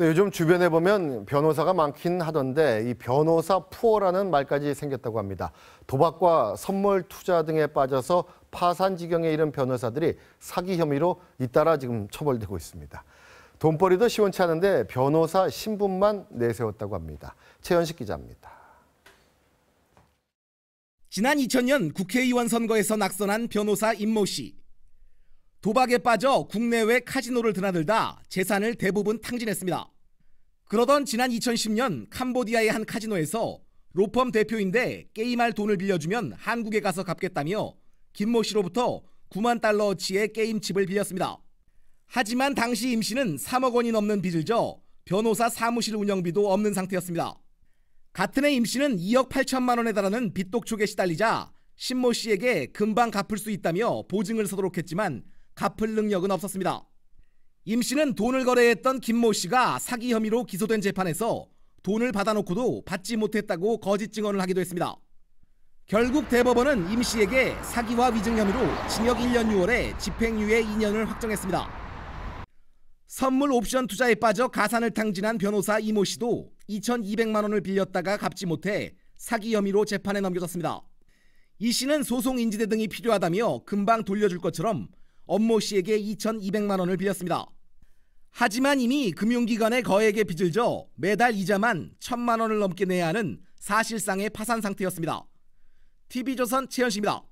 네, 요즘 주변에 보면 변호사가 많긴 하던데 이 변호사 푸어라는 말까지 생겼다고 합니다. 도박과 선물 투자 등에 빠져서 파산 지경에 이른 변호사들이 사기 혐의로 잇따라 지금 처벌되고 있습니다. 돈벌이도 시원치 않은데 변호사 신분만 내세웠다고 합니다. 최현식 기자입니다. 지난 2000년 국회의원 선거에서 낙선한 변호사 임모 씨. 도박에 빠져 국내외 카지노를 드나들다 재산을 대부분 탕진했습니다. 그러던 지난 2010년 캄보디아의 한 카지노에서 로펌 대표인데 게임할 돈을 빌려주면 한국에 가서 갚겠다며 김모 씨로부터 9만 달러어치의 게임칩을 빌렸습니다. 하지만 당시 임 씨는 3억 원이 넘는 빚을 져 변호사 사무실 운영비도 없는 상태였습니다. 같은 해 임 씨는 2억 8천만 원에 달하는 빚독촉에 시달리자 신모 씨에게 금방 갚을 수 있다며 보증을 서도록 했지만 갚을 능력은 없었습니다. 임 씨는 돈을 거래했던 김 모 씨가 사기 혐의로 기소된 재판에서 돈을 받아놓고도 받지 못했다고 거짓 증언을 하기도 했습니다. 결국 대법원은 임 씨에게 사기와 위증 혐의로 징역 1년 6월에 집행유예 2년을 확정했습니다. 선물 옵션 투자에 빠져 가산을 탕진한 변호사 이모 씨도 2,200만 원을 빌렸다가 갚지 못해 사기 혐의로 재판에 넘겨졌습니다. 이 씨는 소송 인지대 등이 필요하다며 금방 돌려줄 것처럼 엄 모 씨에게 2,200만 원을 빌렸습니다. 하지만 이미 금융기관의 거액의 빚을 져 매달 이자만 천만 원을 넘게 내야 하는 사실상의 파산 상태였습니다. TV조선 최현식입니다.